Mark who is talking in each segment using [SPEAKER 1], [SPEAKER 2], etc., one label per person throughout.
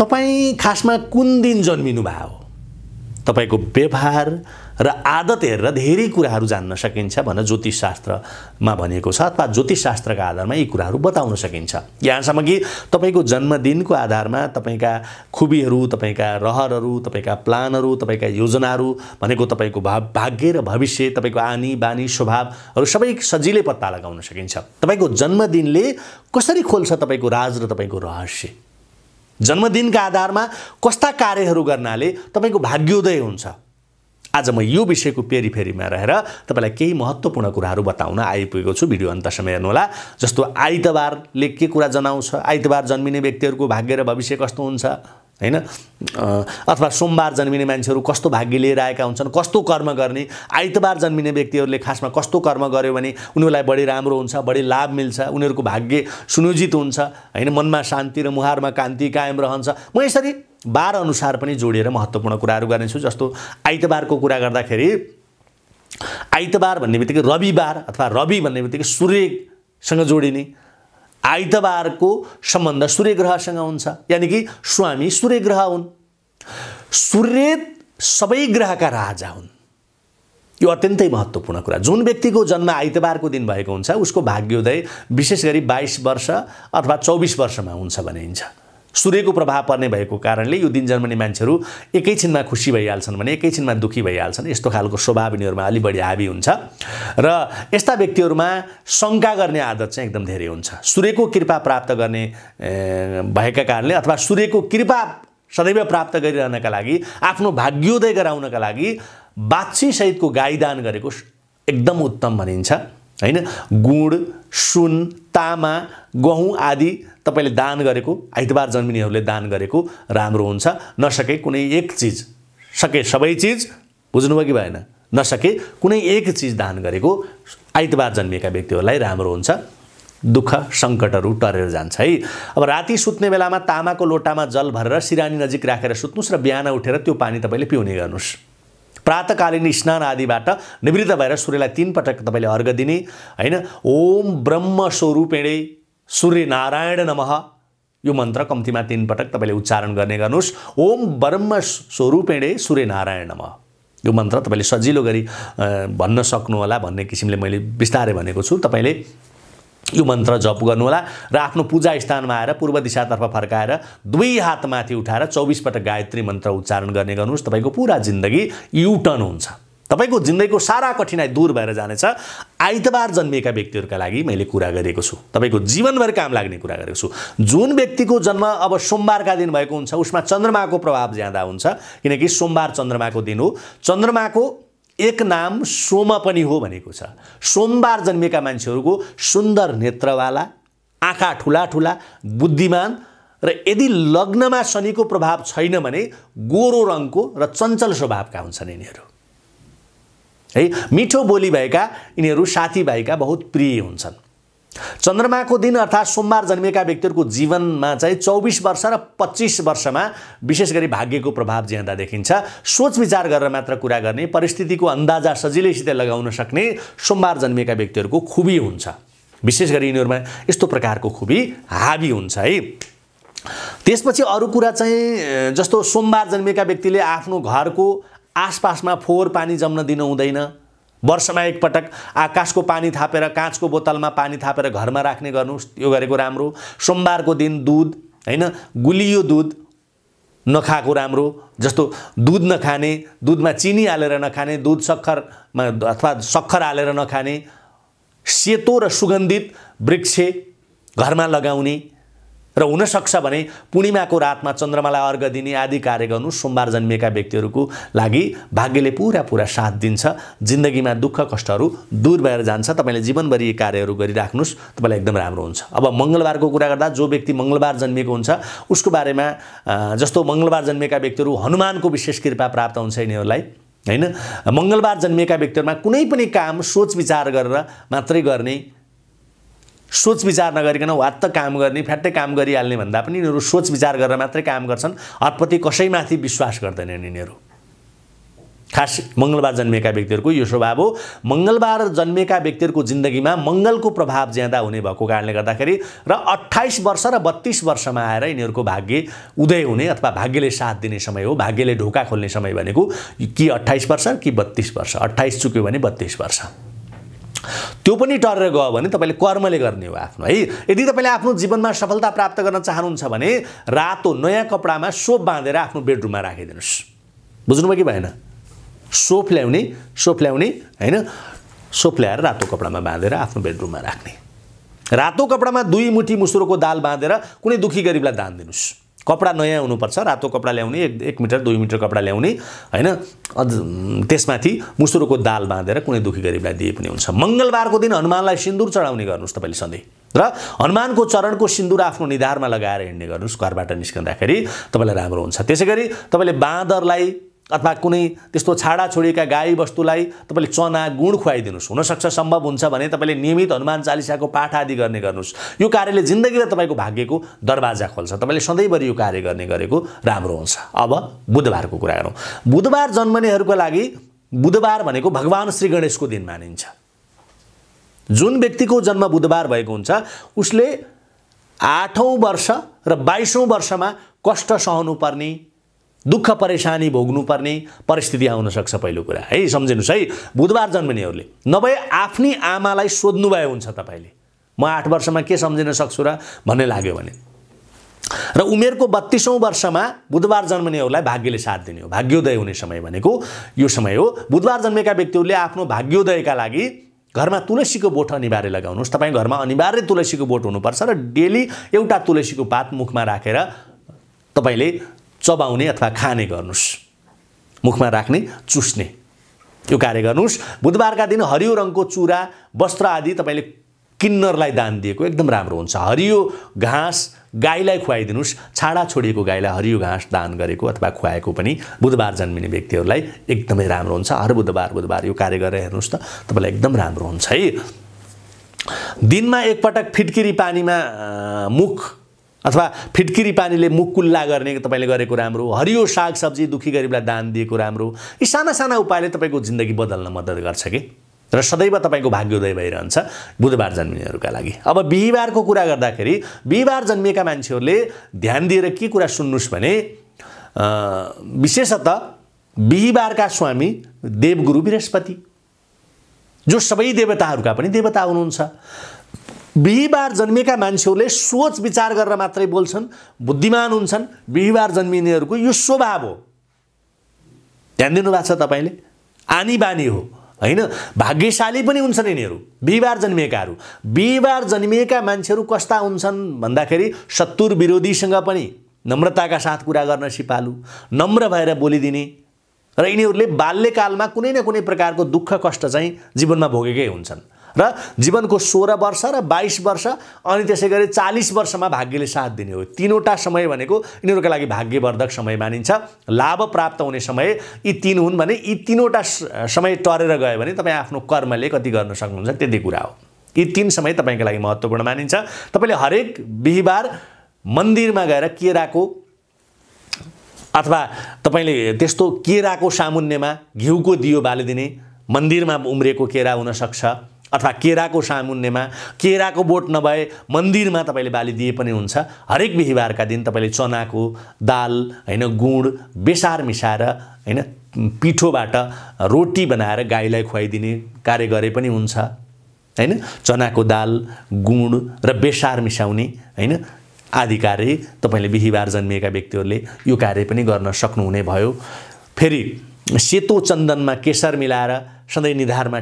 [SPEAKER 1] तपाईँ खासमा कुन दिन जन्मिनु भएको हो तपाईँको व्यवहार र आदत हेरेर धेरै कुराहरू जान्न सकिन्छ भनेर शास्त्रमा भनेको छ अथवा शास्त्रका आधारमा यी कुराहरू बताउन सकिन्छ यहाँसम्म कि तपाईँको जन्मदिनको आधारमा तपाईँका खुबीहरू तपाईँका रहरहरू तपाईँका प्लानहरू तपाईँका योजनाहरू भनेको तपाईँको भा भाग्य र भविष्य तपाईँको आनी बानी स्वभावहरू सबै सजिलै पत्ता लगाउन सकिन्छ तपाईँको जन्मदिनले कसरी खोल्छ तपाईँको राज र तपाईँको रहस्य जन्मदिनका आधारमा कस्ता कार्यहरू गर्नाले तपाईँको भाग्योदय हुन्छ आज म यो विषयको पेरिफेरीमा रहेर तपाईँलाई केही महत्त्वपूर्ण कुराहरू बताउन आइपुगेको छु भिडियो अन्तसम्म हेर्नुहोला जस्तो आइतबारले के कुरा जनाउँछ आइतबार जन्मिने व्यक्तिहरूको भाग्य र भविष्य कस्तो हुन्छ होइन अथवा सोमबार जन्मिने मान्छेहरू कस्तो भाग्य लिएर आएका हुन्छन् कस्तो कर्म गर्ने आइतबार जन्मिने व्यक्तिहरूले खासमा कस्तो कर्म गर्यो भने उनीहरूलाई बढी राम्रो हुन्छ बढी लाभ मिल्छ उनीहरूको भाग्य सुनियोजित हुन्छ होइन मनमा शान्ति र मुहारमा कान्ति कायम रहन्छ म यसरी बार अनुसार पनि जोडिएर महत्त्वपूर्ण कुराहरू गर्नेछु जस्तो आइतबारको कुरा गर्दाखेरि आइतबार भन्ने बित्तिकै रविबार अथवा रवि भन्ने बित्तिकै सूर्यसँग जोडिने आइतबारको सम्बन्ध सूर्य ग्रहसँग हुन्छ यानि कि स्वामी सूर्य ग्रह हुन् सूर्य सबै ग्रहका राजा हुन् यो अत्यन्तै महत्त्वपूर्ण कुरा जुन व्यक्तिको जन्म आइतबारको दिन भएको हुन्छ उसको भाग्योदय विशेष गरी बाइस वर्ष अथवा चौबिस वर्षमा हुन्छ भनिन्छ सूर्यको प्रभाव पर्ने भएको कारणले यो दिन जन्मने मान्छेहरू एकैछिनमा खुसी भइहाल्छन् भने एकैछिनमा दुःखी भइहाल्छन् यस्तो खालको स्वभाव यिनीहरूमा अलि बढी हाबी हुन्छ र यस्ता व्यक्तिहरूमा शङ्का गर्ने आदत चाहिँ एकदम धेरै हुन्छ सूर्यको कृपा प्राप्त गर्ने भएका कारणले अथवा सूर्यको कृपा सदैव प्राप्त गरिरहनका लागि आफ्नो भाग्योदय गराउनका लागि बाछीसहितको गाईदान गरेको एकदम उत्तम भनिन्छ होइन गुड सुन तामा गहुँ आदि तपाईँले दान गरेको आइतबार जन्मिनेहरूले दान गरेको राम्रो हुन्छ नसके कुनै एक चिज सके सबै चिज बुझ्नुभयो कि भएन नसके कुनै एक चिज दान गरेको आइतबार जन्मिएका व्यक्तिहरूलाई राम्रो हुन्छ दुःख सङ्कटहरू टरेर जान्छ है अब राति सुत्ने बेलामा तामाको लोटामा जल भरेर सिरानी नजिक राखेर सुत्नुहोस् र बिहान उठेर त्यो पानी तपाईँले पिउने गर्नुहोस् प्रातकालीन स्नान आदिबाट निवृत्त भएर सूर्यलाई तिन पटक तपाईँले अर्घ दिने होइन ओम ब्रह्म स्वरूपेणे सूर्य नारायण नम यो मन्त्र कम्तीमा तिन पटक तपाईँले उच्चारण गर्ने गर्नुहोस् ओम ब्रह्म स्वरूपेणे नारायण नम यो मन्त्र तपाईँले सजिलो गरी भन्न सक्नुहोला भन्ने किसिमले मैले बिस्तारै भनेको छु तपाईँले यो मन्त्र जप गर्नुहोला र आफ्नो पूजा स्थानमा आएर पूर्व दिशातर्फ फर्काएर दुई हात माथि उठाएर चौबिसपटक गायत्री मन्त्र उच्चारण गर्ने गर्नुहोस् तपाईँको पुरा जिन्दगी युटर्न हुन्छ तपाईँको जिन्दगीको सारा कठिनाई दूर भएर जानेछ आइतबार जन्मिएका व्यक्तिहरूका लागि मैले कुरा गरेको छु तपाईँको जीवनभर काम लाग्ने कुरा गरेको छु जुन व्यक्तिको जन्म अब सोमबारका दिन भएको हुन्छ उसमा चन्द्रमाको प्रभाव ज्यादा हुन्छ किनकि सोमबार चन्द्रमाको दिन हो चन्द्रमाको एक नाम सोम पनि हो भनेको छ सोमबार जन्मिएका मान्छेहरूको सुन्दर नेत्रवाला आँखा ठुला ठुला बुद्धिमान र यदि लग्नमा शनिको प्रभाव छैन भने गोरो रङको र चञ्चल स्वभावका हुन्छन् यिनीहरू है मिठो बोली भएका यिनीहरू साथीभाइका बहुत प्रिय हुन्छन् चन्द्रमाको दिन अर्थात् सोमबार जन्मिएका व्यक्तिहरूको जीवनमा चाहिँ चौबिस वर्ष र पच्चिस वर्षमा विशेष गरी भाग्यको प्रभाव ज्यादा देखिन्छ सोच विचार गरेर मात्र कुरा गर्ने परिस्थितिको अन्दाजा सजिलैसित लगाउन सक्ने सोमबार जन्मिएका व्यक्तिहरूको खुबी हुन्छ विशेष गरी यिनीहरूमा यस्तो प्रकारको खुबी हाबी हुन्छ है त्यसपछि अरू कुरा चाहिँ जस्तो सोमबार जन्मिएका व्यक्तिले आफ्नो घरको आसपासमा फोहोर पानी जम्न दिनु हुँदैन वर्षमा एकपटक आकाशको पानी थापेर काँचको बोतलमा पानी थापेर घरमा राख्ने गर्नुहोस् यो गरेको राम्रो सोमबारको दिन दुध होइन गुलियो दुध नखाएको राम्रो जस्तो दुध नखाने दुधमा चिनी हालेर नखाने दुध सक्खरमा अथवा सक्खर हालेर नखाने सेतो र सुगन्धित वृक्ष घरमा लगाउने र हुनसक्छ भने पूर्णिमाको रातमा चन्द्रमालाई अर्घ दिने आदि कार्य गर्नु सोमबार जन्मिएका व्यक्तिहरूको लागि भाग्यले पुरा पुरा साथ दिन्छ जिन्दगीमा दुःख कष्टहरू दूर भएर जान्छ तपाईँले जीवनभरि यी कार्यहरू गरिराख्नुहोस् तपाईँलाई एकदम राम्रो हुन्छ अब मङ्गलबारको कुरा गर्दा जो व्यक्ति मङ्गलबार जन्मिएको हुन्छ उसको बारेमा जस्तो मङ्गलबार जन्मिएका व्यक्तिहरू हनुमानको विशेष कृपा प्राप्त हुन्छ यिनीहरूलाई होइन मङ्गलबार जन्मिएका व्यक्तिहरूमा कुनै पनि काम सोच विचार गरेर मात्रै गर्ने सोच विचार नगरिकन वात्त काम गर्ने फ्याट्टै काम गरिहाल्ने भन्दा पनि यिनीहरू सोच विचार गरेर मात्रै काम गर्छन् अर्थप्रति कसैमाथि विश्वास गर्दैनन् यिनीहरू खास मङ्गलबार जन्मेका व्यक्तिहरूको यो स्वभाव हो मङ्गलबार जन्मेका व्यक्तिहरूको जिन्दगीमा मङ्गलको प्रभाव ज्यादा हुने भएको कारणले गर्दाखेरि र अट्ठाइस वर्ष र बत्तिस वर्षमा आएर यिनीहरूको भाग्य उदय हुने अथवा भाग्यले साथ दिने समय हो भाग्यले ढोका खोल्ने समय भनेको कि अट्ठाइस वर्ष कि बत्तिस वर्ष अट्ठाइस चुक्यो भने बत्तिस वर्ष त्यो पनि टरेर गयो भने तपाईँले कर्मले गर्ने हो आफ्नो है यदि तपाईँले आफ्नो जीवनमा सफलता प्राप्त गर्न चाहनुहुन्छ भने रातो नयाँ कपडामा सोप बाँधेर आफ्नो बेडरुममा राखिदिनुहोस् बुझ्नुभयो कि भएन सोप ल्याउने सोप ल्याउने होइन सोप ल्याएर रातो कपडामा बाँधेर आफ्नो बेडरुममा राख्ने रातो कपडामा दुई मुठी मुसुरोको दाल बाँधेर कुनै दुखी गरिबलाई दान दिनुहोस् कपडा नयाँ हुनुपर्छ रातो कपडा ल्याउने एक एक मिटर दुई मिटर कपडा ल्याउने होइन अझ त्यसमाथि मुसुरोको दाल बाँधेर कुनै दुःखी गरिबलाई दिए पनि हुन्छ मङ्गलबारको दिन हनुमानलाई सिन्दुर चढाउने गर्नुहोस् तपाईँले सधैँ र हनुमानको चरणको सिन्दुर आफ्नो निधारमा लगाएर हिँड्ने गर्नुहोस् घरबाट निस्कँदाखेरि तपाईँलाई राम्रो हुन्छ त्यसै गरी तपाईँले बाँदरलाई अथवा कुनै त्यस्तो छाडा छोडिएका गाईबस्तुलाई तपाईँले चना गुण खुवाइदिनुहोस् हुनसक्छ सम्भव हुन्छ भने तपाईँले नियमित हनुमान चालिसाको पाठ आदि गर्ने गर्नुहोस् यो कार्यले जिन्दगी र तपाईँको भाग्यको दरवाजा खोल्छ तपाईँले सधैँभरि यो कार्य गर्ने गरेको राम्रो हुन्छ अब बुधबारको कुरा गरौँ बुधबार जन्मनेहरूको लागि बुधबार भनेको भगवान् श्री गणेशको दिन मानिन्छ जुन व्यक्तिको जन्म बुधबार भएको हुन्छ उसले आठौँ वर्ष र बाइसौँ वर्षमा कष्ट सहनुपर्ने दुःख परेसानी भोग्नुपर्ने परिस्थिति आउनसक्छ पहिलो कुरा है सम्झिनुहोस् है बुधबार जन्मनेहरूले नभए आफ्नै आमालाई सोध्नुभयो हुन्छ तपाईँले म आठ वर्षमा के सम्झिन सक्छु र भन्ने लाग्यो भने र उमेरको बत्तिसौँ वर्षमा बुधबार जन्मनेहरूलाई भाग्यले साथ दिने हो भाग्योदय हुने समय भनेको यो समय हो बुधबार जन्मेका व्यक्तिहरूले आफ्नो भाग्योदयका लागि घरमा तुलसीको बोट अनिवार्य लगाउनुहोस् तपाईँ घरमा अनिवार्य तुलसीको बोट हुनुपर्छ र डेली एउटा तुलसीको पात मुखमा राखेर तपाईँले चबाउने अथवा खाने गर्नुहोस् मुखमा राख्ने चुस्ने यो कार्य गर्नुहोस् बुधबारका दिन हरियो रङको चुरा वस्त्र आदि तपाईँले किन्नरलाई दान दिएको एकदम राम्रो हुन्छ हरियो घाँस गाईलाई खुवाइदिनुहोस् छाडा छोडिएको गाईलाई हरियो घाँस दान गरेको अथवा खुवाएको पनि बुधबार जन्मिने व्यक्तिहरूलाई एकदमै राम्रो हुन्छ हर बुधबार बुधबार यो कार्य गरेर हेर्नुहोस् त तपाईँलाई एकदम राम्रो हुन्छ है दिनमा एकपटक फिटकिरी पानीमा मुख अथवा फिटकिरी पानीले मुख कुल्ला गर्ने तपाईँले गरेको राम्रो हरियो सागसब्जी दुःखी गरिबलाई दान दिएको राम्रो यी साना साना उपायले तपाईँको जिन्दगी बदल्न मद्दत गर्छ कि र सदैव तपाईँको भाग्योदय भइरहन्छ बुधबार जन्मिनेहरूका लागि अब बिहिबारको कुरा गर्दाखेरि बिहिबार जन्मिएका मान्छेहरूले ध्यान दिएर के कुरा सुन्नुहोस् भने विशेषतः बिहिबारका स्वामी देवगुरु बृहस्पति जो सबै देवताहरूका पनि देवता हुनुहुन्छ बिहिबार जन्मिएका मान्छेहरूले सोच विचार गरेर मात्रै बोल्छन् बुद्धिमान हुन्छन् बिहिबार जन्मिनेहरूको यो स्वभाव हो ध्यान दिनुभएको छ तपाईँले आनी बानी हो होइन भाग्यशाली पनि हुन्छन् यिनीहरू बिहिबार जन्मिएकाहरू बिहिबार जन्मिएका मान्छेहरू कस्ता हुन्छन् भन्दाखेरि शत्रु विरोधीसँग पनि नम्रताका साथ कुरा गर्न सिपालु नम्र भएर बोलिदिने र यिनीहरूले बाल्यकालमा कुनै न कुनै प्रकारको दुःख कष्ट चाहिँ जीवनमा भोगेकै हुन्छन् र जीवनको सोह्र वर्ष र बाइस वर्ष अनि त्यसै गरी चालिस वर्षमा भाग्यले साथ दिने हो तिनवटा समय भनेको यिनीहरूका लागि भाग्यवर्धक समय मानिन्छ लाभ प्राप्त हुने समय यी तिन हुन् भने यी तिनवटा समय टरेर गयो भने तपाईँ आफ्नो कर्मले कति गर्न सक्नुहुन्छ त्यति कुरा हो यी तिन समय तपाईँको लागि महत्त्वपूर्ण मानिन्छ तपाईँले हरेक बिहिबार मन्दिरमा गएर केराको अथवा तपाईँले त्यस्तो केराको सामुन्नेमा घिउको दियो बालिदिने मन्दिरमा उम्रेको केरा हुनसक्छ अथवा केराको सामुन्नेमा केराको बोट नभए मन्दिरमा तपाईँले बाली दिए पनि हुन्छ हरेक बिहिबारका दिन तपाईँले चनाको दाल होइन गुँड बेसार मिसाएर होइन पिठोबाट रोटी बनाएर गाईलाई खुवाइदिने कार्य गरे पनि हुन्छ होइन चनाको दाल गुँड र बेसार मिसाउने होइन आदि कार्य तपाईँले बिहिबार जन्मिएका व्यक्तिहरूले यो कार्य पनि गर्न सक्नुहुने भयो फेरि सेतो चन्दनमा केसर मिलाएर सधैँ निधारमा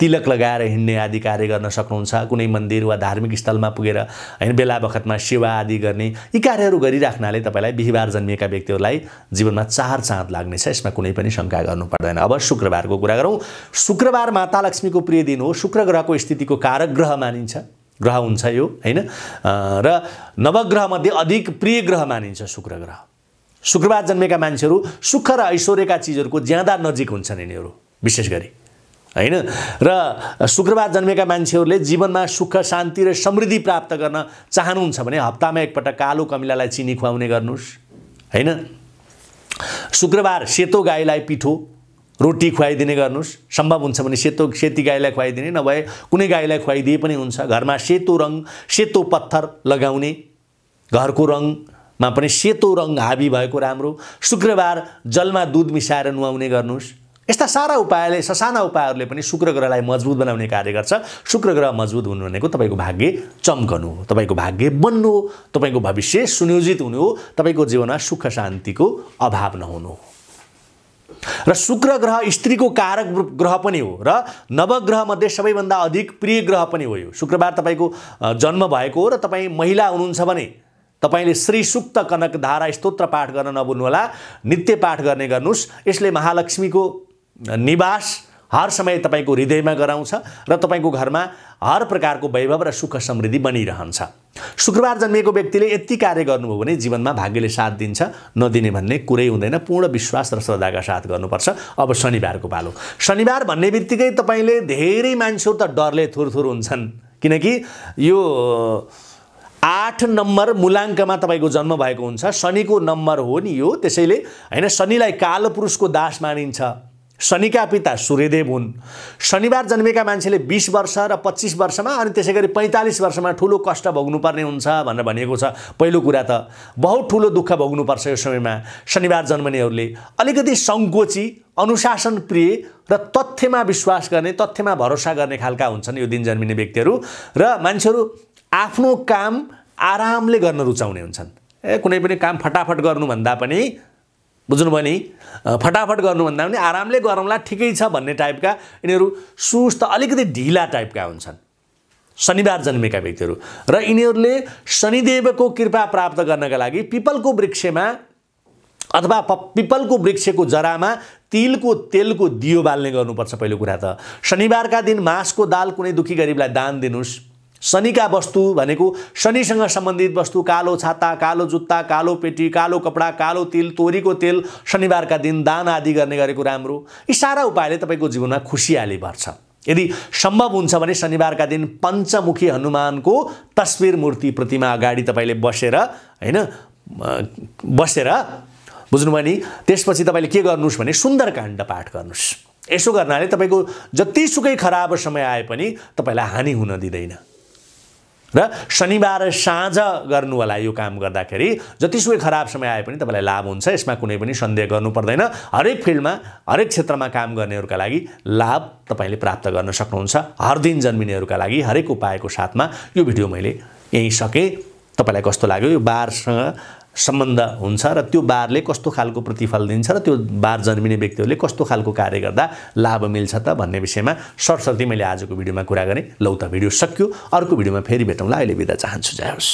[SPEAKER 1] तिलक लगाएर हिँड्ने आदि कार्य गर्न सक्नुहुन्छ कुनै मन्दिर वा धार्मिक स्थलमा पुगेर होइन बेला बखतमा सेवा आदि गर्ने यी कार्यहरू गरिराख्नाले तपाईँलाई बिहिबार जन्मिएका व्यक्तिहरूलाई जीवनमा चार चाँद लाग्नेछ यसमा कुनै पनि शङ्का गर्नु पर्दैन अब शुक्रबारको कुरा गरौँ शुक्रबार माता लक्ष्मीको प्रिय दिन हो शुक्र ग्रहको स्थितिको कारक ग्रह मानिन्छ ग्रह हुन्छ यो होइन र नवग्रहमध्ये अधिक प्रिय ग्रह मानिन्छ शुक्र ग्रह शुक्रबार जन्मेका मान्छेहरू सुख र ऐश्वर्यका चिजहरूको ज्यादा नजिक हुन्छन् यिनीहरू विशेष गरी होइन र शुक्रबार जन्मेका मान्छेहरूले जीवनमा सुख शान्ति र समृद्धि प्राप्त गर्न चाहनुहुन्छ भने हप्तामा एकपल्ट कालो कमिलालाई चिनी खुवाउने गर्नुहोस् होइन शुक्रबार सेतो गाईलाई पिठो रोटी खुवाइदिने गर्नुहोस् सम्भव हुन्छ भने सेतो सेती गाईलाई खुवाइदिने नभए कुनै गाईलाई खुवाइदिए पनि हुन्छ घरमा सेतो रङ सेतो पत्थर लगाउने घरको रङमा पनि सेतो रङ हाबी भएको राम्रो शुक्रबार जलमा दुध मिसाएर नुहाउने गर्नुहोस् यस्ता सारा उपायले ससाना उपायहरूले पनि शुक्र ग्रहलाई मजबुत बनाउने कार्य गर्छ शुक्र ग्रह मजबुत हुनु भनेको तपाईँको भाग्य चम्कनु हो तपाईँको भाग्य बन्नु हो तपाईँको भविष्य सुनियोजित हुनु हो तपाईँको जीवनमा सुख शान्तिको अभाव नहुनु हो र शुक्र ग्रह स्त्रीको कारक ग्रह पनि हो र नवग्रहमध्ये सबैभन्दा अधिक प्रिय ग्रह पनि हो यो शुक्रबार तपाईँको जन्म भएको हो र तपाईँ महिला हुनुहुन्छ भने तपाईँले श्री सुक्त कनक धारा स्तोत्र पाठ गर्न नबुल्नुहोला नित्य पाठ गर्ने गर्नुहोस् यसले महालक्ष्मीको निवास हर समय तपाईँको हृदयमा गराउँछ र तपाईँको घरमा हर प्रकारको वैभव र सुख समृद्धि बनिरहन्छ शुक्रबार जन्मिएको व्यक्तिले यति कार्य गर्नुभयो भने जीवनमा भाग्यले साथ दिन्छ नदिने भन्ने कुरै हुँदैन पूर्ण विश्वास र श्रद्धाका साथ गर्नुपर्छ अब शनिबारको पालो शनिबार भन्ने बित्तिकै तपाईँले धेरै मान्छेहरू त डरले थुरथुर हुन्छन् किनकि यो आठ नम्बर मूलाङ्कमा तपाईँको जन्म भएको हुन्छ शनिको नम्बर हो नि यो त्यसैले होइन शनिलाई कालो पुरुषको दास मानिन्छ शनिका पिता सूर्यदेव हुन् शनिबार जन्मेका मान्छेले बिस वर्ष र पच्चिस वर्षमा अनि त्यसै गरी पैँतालिस वर्षमा ठुलो कष्ट भोग्नुपर्ने हुन्छ भनेर भनिएको छ पहिलो कुरा त बहुत ठुलो दुःख भोग्नुपर्छ यो समयमा शनिबार जन्मनेहरूले अलिकति सङ्कोची अनुशासन प्रिय र तथ्यमा विश्वास गर्ने तथ्यमा भरोसा गर्ने खालका हुन्छन् यो दिन जन्मिने व्यक्तिहरू र मान्छेहरू आफ्नो काम आरामले गर्न रुचाउने हुन्छन् ए कुनै पनि काम फटाफट गर्नुभन्दा पनि बुझ्नुभयो नि फटाफट गर्नुभन्दा पनि आरामले गरौँला ठिकै छ भन्ने टाइपका यिनीहरू सुस्त अलिकति ढिला टाइपका हुन्छन् शनिबार जन्मेका व्यक्तिहरू र यिनीहरूले शनिदेवको कृपा प्राप्त गर्नका लागि पिपलको वृक्षमा अथवा पिपलको वृक्षको जरामा तिलको तेलको दियो बाल्ने गर्नुपर्छ पहिलो कुरा त शनिबारका दिन मासको दाल कुनै दुःखी गरिबलाई दान दिनुहोस् शनिका वस्तु भनेको शनिसँग सम्बन्धित वस्तु कालो छाता कालो जुत्ता कालो पेटी कालो कपडा कालो तेल तोरीको तेल शनिबारका दिन दान आदि गर्ने गरेको राम्रो यी सारा उपायले तपाईँको जीवनमा खुसियाली भर्छ यदि सम्भव हुन्छ भने शनिबारका दिन पञ्चमुखी हनुमानको तस्विर मूर्ति प्रतिमा अगाडि तपाईँले बसेर होइन बसेर बुझ्नुभयो नि त्यसपछि तपाईँले के गर्नुहोस् भने सुन्दरकाण्ड पाठ गर्नुहोस् यसो गर्नाले तपाईँको जतिसुकै खराब समय आए पनि तपाईँलाई हानि हुन दिँदैन र शनिबार साँझ गर्नु होला यो काम गर्दाखेरि जतिसुकै खराब समय आए पनि तपाईँलाई लाभ हुन्छ यसमा कुनै पनि सन्देह गर्नु पर्दैन हरेक फिल्डमा हरेक क्षेत्रमा काम गर्नेहरूका लागि लाभ तपाईँले प्राप्त गर्न सक्नुहुन्छ हर दिन जन्मिनेहरूका लागि हरेक उपायको साथमा यो भिडियो मैले यहीँ सकेँ तपाईँलाई कस्तो लाग्यो यो बारसँग सम्बन्ध हुन्छ र त्यो बारले कस्तो खालको प्रतिफल दिन्छ र त्यो बार जन्मिने व्यक्तिहरूले कस्तो खालको कार्य गर्दा लाभ मिल्छ त भन्ने विषयमा सरस्वती मैले आजको भिडियोमा कुरा गरेँ लौ त भिडियो सक्यो अर्को भिडियोमा फेरि भेटौँला अहिले बिदा चाहन्छु जय होस्